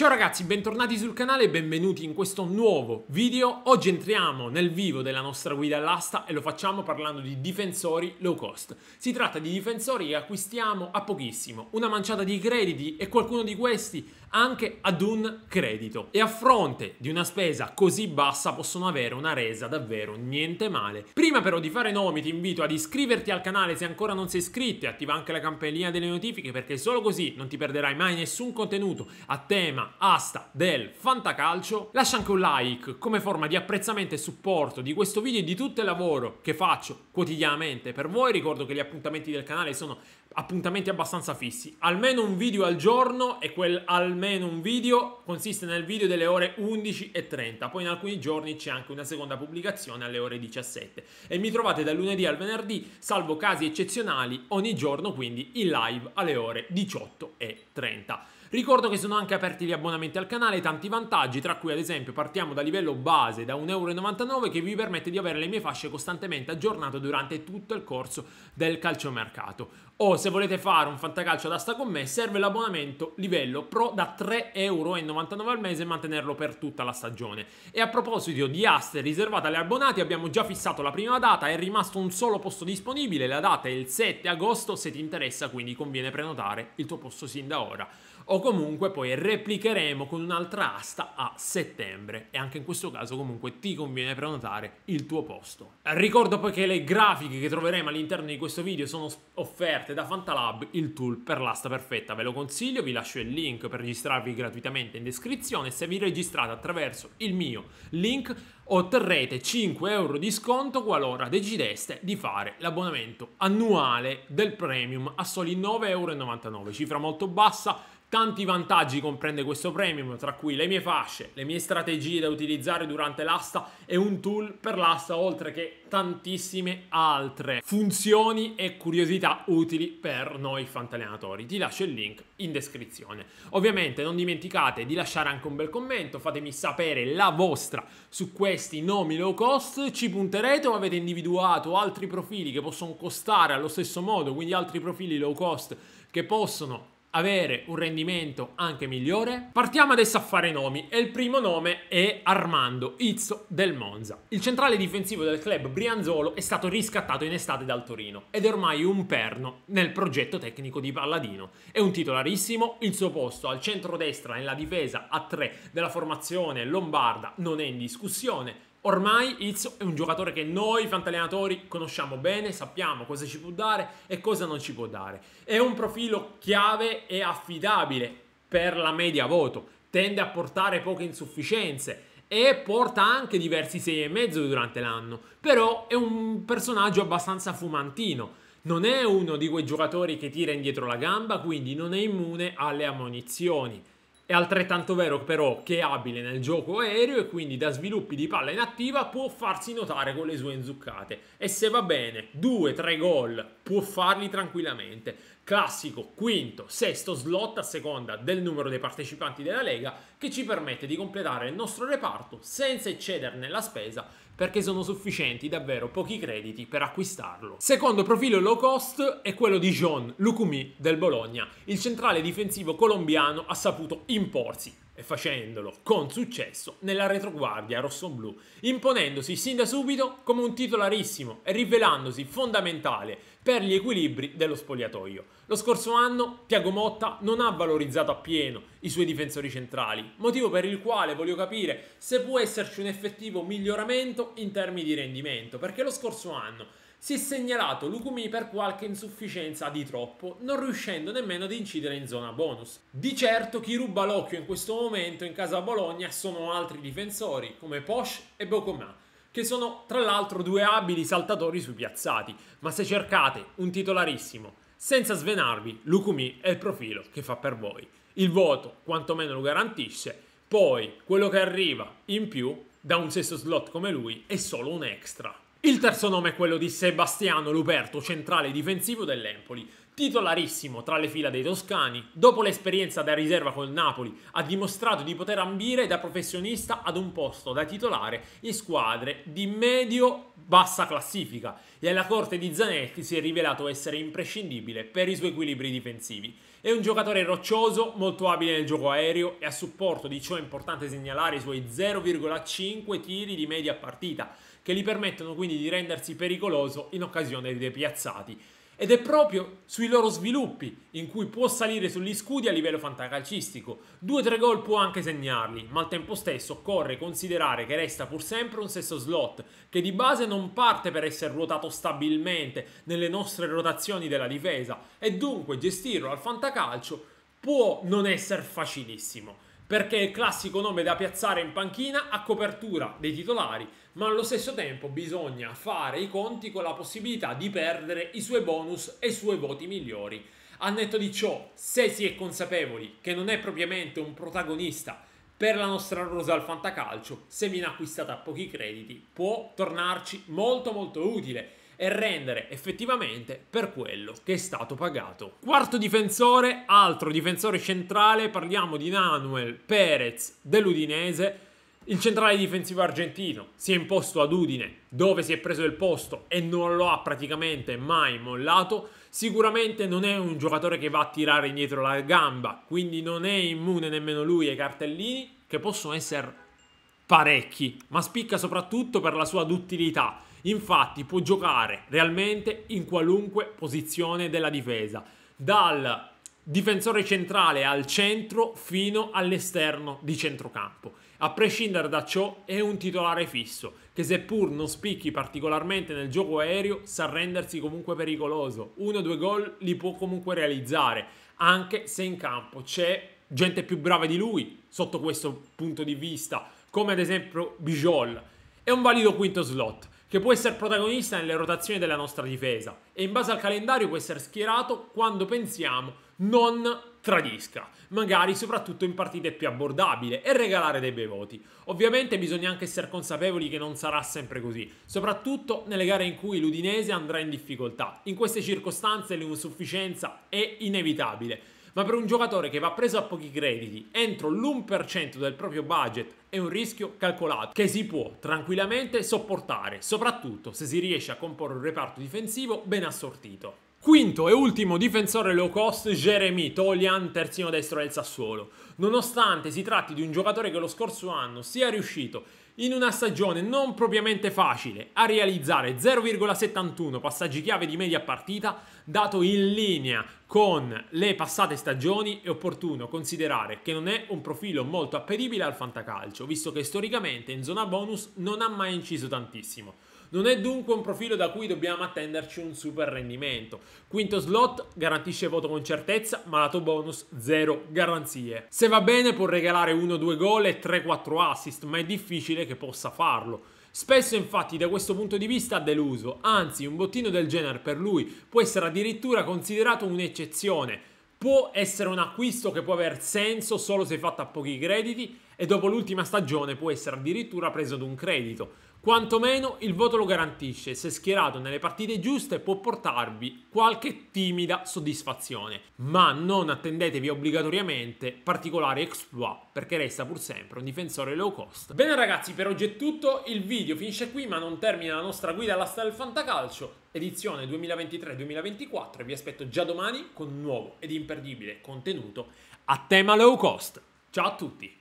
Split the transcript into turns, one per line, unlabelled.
Ciao ragazzi, bentornati sul canale e benvenuti in questo nuovo video. Oggi entriamo nel vivo della nostra guida all'asta e lo facciamo parlando di difensori low cost. Si tratta di difensori che acquistiamo a pochissimo, una manciata di crediti e qualcuno di questi anche ad un credito. E a fronte di una spesa così bassa possono avere una resa davvero niente male. Prima però di fare nomi ti invito ad iscriverti al canale se ancora non sei iscritto e attiva anche la campanellina delle notifiche perché solo così non ti perderai mai nessun contenuto a tema, asta, del fantacalcio. Lascia anche un like come forma di apprezzamento e supporto di questo video e di tutto il lavoro che faccio quotidianamente per voi. Ricordo che gli appuntamenti del canale sono appuntamenti abbastanza fissi. Almeno un video al giorno e quel almeno un video consiste nel video delle ore 11.30, poi in alcuni giorni c'è anche una seconda pubblicazione alle ore 17 e mi trovate dal lunedì al venerdì, salvo casi eccezionali, ogni giorno quindi in live alle ore 18.30. Ricordo che sono anche aperti gli abbonamenti al canale, tanti vantaggi, tra cui ad esempio partiamo da livello base da 1,99€ che vi permette di avere le mie fasce costantemente aggiornate durante tutto il corso del calciomercato. O se volete fare un fantacalcio ad asta con me serve l'abbonamento livello pro da 3,99€ al mese e mantenerlo per tutta la stagione. E a proposito di aste riservate agli abbonati abbiamo già fissato la prima data, è rimasto un solo posto disponibile, la data è il 7 agosto, se ti interessa quindi conviene prenotare il tuo posto sin da ora o comunque poi replicheremo con un'altra asta a settembre e anche in questo caso comunque ti conviene prenotare il tuo posto. Ricordo poi che le grafiche che troveremo all'interno di questo video sono offerte da Fantalab, il tool per l'asta perfetta, ve lo consiglio, vi lascio il link per registrarvi gratuitamente in descrizione, se vi registrate attraverso il mio link otterrete 5 euro di sconto qualora decideste di fare l'abbonamento annuale del premium a soli 9,99 euro, cifra molto bassa Tanti vantaggi comprende questo premium, tra cui le mie fasce, le mie strategie da utilizzare durante l'asta e un tool per l'asta, oltre che tantissime altre funzioni e curiosità utili per noi fantallenatori. Ti lascio il link in descrizione. Ovviamente non dimenticate di lasciare anche un bel commento, fatemi sapere la vostra su questi nomi low cost, ci punterete o avete individuato altri profili che possono costare allo stesso modo, quindi altri profili low cost che possono avere un rendimento anche migliore? Partiamo adesso a fare nomi e il primo nome è Armando Izzo del Monza. Il centrale difensivo del club Brianzolo è stato riscattato in estate dal Torino ed è ormai un perno nel progetto tecnico di Palladino. È un titolarissimo, il suo posto al centro-destra nella difesa a 3 della formazione lombarda non è in discussione Ormai Izzo è un giocatore che noi fantallenatori conosciamo bene, sappiamo cosa ci può dare e cosa non ci può dare. È un profilo chiave e affidabile per la media voto, tende a portare poche insufficienze e porta anche diversi 6,5 durante l'anno, però è un personaggio abbastanza fumantino. Non è uno di quei giocatori che tira indietro la gamba, quindi non è immune alle ammonizioni. È altrettanto vero però che è abile nel gioco aereo e quindi da sviluppi di palla inattiva può farsi notare con le sue inzuccate. E se va bene, 2-3 gol può farli tranquillamente. Classico quinto, sesto slot a seconda del numero dei partecipanti della Lega che ci permette di completare il nostro reparto senza eccederne la spesa perché sono sufficienti davvero pochi crediti per acquistarlo. Secondo profilo low cost è quello di John Lucumi del Bologna. Il centrale difensivo colombiano ha saputo imporsi e facendolo con successo nella retroguardia rossoblù, imponendosi sin da subito come un titolarissimo e rivelandosi fondamentale per gli equilibri dello spogliatoio. Lo scorso anno Tiago Motta non ha valorizzato appieno i suoi difensori centrali, motivo per il quale voglio capire se può esserci un effettivo miglioramento in termini di rendimento, perché lo scorso anno si è segnalato Lukumi per qualche insufficienza di troppo, non riuscendo nemmeno ad incidere in zona bonus. Di certo chi ruba l'occhio in questo momento in casa Bologna sono altri difensori come Posch e Bocomà, che sono tra l'altro due abili saltatori sui piazzati, ma se cercate un titolarissimo senza svenarvi, Lukumi è il profilo che fa per voi. Il voto quantomeno lo garantisce, poi quello che arriva in più da un sesto slot come lui è solo un extra. Il terzo nome è quello di Sebastiano Luperto, centrale difensivo dell'Empoli titolarissimo tra le fila dei toscani, dopo l'esperienza da riserva col Napoli ha dimostrato di poter ambire da professionista ad un posto da titolare in squadre di medio-bassa classifica e alla corte di Zanetti si è rivelato essere imprescindibile per i suoi equilibri difensivi. È un giocatore roccioso, molto abile nel gioco aereo e a supporto di ciò è importante segnalare i suoi 0,5 tiri di media partita, che gli permettono quindi di rendersi pericoloso in occasione dei piazzati ed è proprio sui loro sviluppi in cui può salire sugli scudi a livello fantacalcistico. Due o tre gol può anche segnarli, ma al tempo stesso occorre considerare che resta pur sempre un sesto slot, che di base non parte per essere ruotato stabilmente nelle nostre rotazioni della difesa e dunque gestirlo al fantacalcio può non essere facilissimo perché è il classico nome da piazzare in panchina a copertura dei titolari ma allo stesso tempo bisogna fare i conti con la possibilità di perdere i suoi bonus e i suoi voti migliori. A netto di ciò, se si è consapevoli che non è propriamente un protagonista per la nostra rosa al fantacalcio, se viene acquistata a pochi crediti, può tornarci molto molto utile e rendere effettivamente per quello che è stato pagato. Quarto difensore, altro difensore centrale, parliamo di Manuel Perez dell'Udinese, il centrale difensivo argentino si è imposto ad Udine, dove si è preso il posto e non lo ha praticamente mai mollato. Sicuramente non è un giocatore che va a tirare indietro la gamba, quindi non è immune nemmeno lui ai cartellini, che possono essere parecchi, ma spicca soprattutto per la sua duttilità. Infatti può giocare realmente in qualunque posizione della difesa, dal difensore centrale al centro fino all'esterno di centrocampo. A prescindere da ciò, è un titolare fisso, che seppur non spicchi particolarmente nel gioco aereo, sa rendersi comunque pericoloso. Uno o due gol li può comunque realizzare, anche se in campo c'è gente più brava di lui sotto questo punto di vista, come ad esempio Bijol. È un valido quinto slot che può essere protagonista nelle rotazioni della nostra difesa e in base al calendario può essere schierato quando pensiamo non tradisca, magari soprattutto in partite più abbordabili e regalare dei bei voti. Ovviamente bisogna anche essere consapevoli che non sarà sempre così, soprattutto nelle gare in cui l'Udinese andrà in difficoltà. In queste circostanze l'insufficienza è inevitabile, ma per un giocatore che va preso a pochi crediti entro l'1% del proprio budget è un rischio calcolato che si può tranquillamente sopportare, soprattutto se si riesce a comporre un reparto difensivo ben assortito. Quinto e ultimo difensore low cost, Jeremy Tolian, terzino destro del Sassuolo. Nonostante si tratti di un giocatore che lo scorso anno sia riuscito in una stagione non propriamente facile a realizzare 0,71 passaggi chiave di media partita, dato in linea con le passate stagioni, è opportuno considerare che non è un profilo molto appetibile al fantacalcio, visto che storicamente in zona bonus non ha mai inciso tantissimo. Non è dunque un profilo da cui dobbiamo attenderci un super rendimento. Quinto slot garantisce voto con certezza, ma lato bonus zero garanzie. Se va bene può regalare 1-2 gol e 3-4 assist, ma è difficile che possa farlo. Spesso infatti da questo punto di vista ha deluso, anzi un bottino del genere per lui può essere addirittura considerato un'eccezione, può essere un acquisto che può aver senso solo se fatto a pochi crediti e dopo l'ultima stagione può essere addirittura preso ad un credito. Quantomeno il voto lo garantisce, se schierato nelle partite giuste può portarvi qualche timida soddisfazione, ma non attendetevi obbligatoriamente particolari exploit perché resta pur sempre un difensore low cost. Bene ragazzi, per oggi è tutto, il video finisce qui ma non termina la nostra guida alla storia del fantacalcio, edizione 2023-2024 e vi aspetto già domani con un nuovo ed imperdibile contenuto a tema low cost. Ciao a tutti!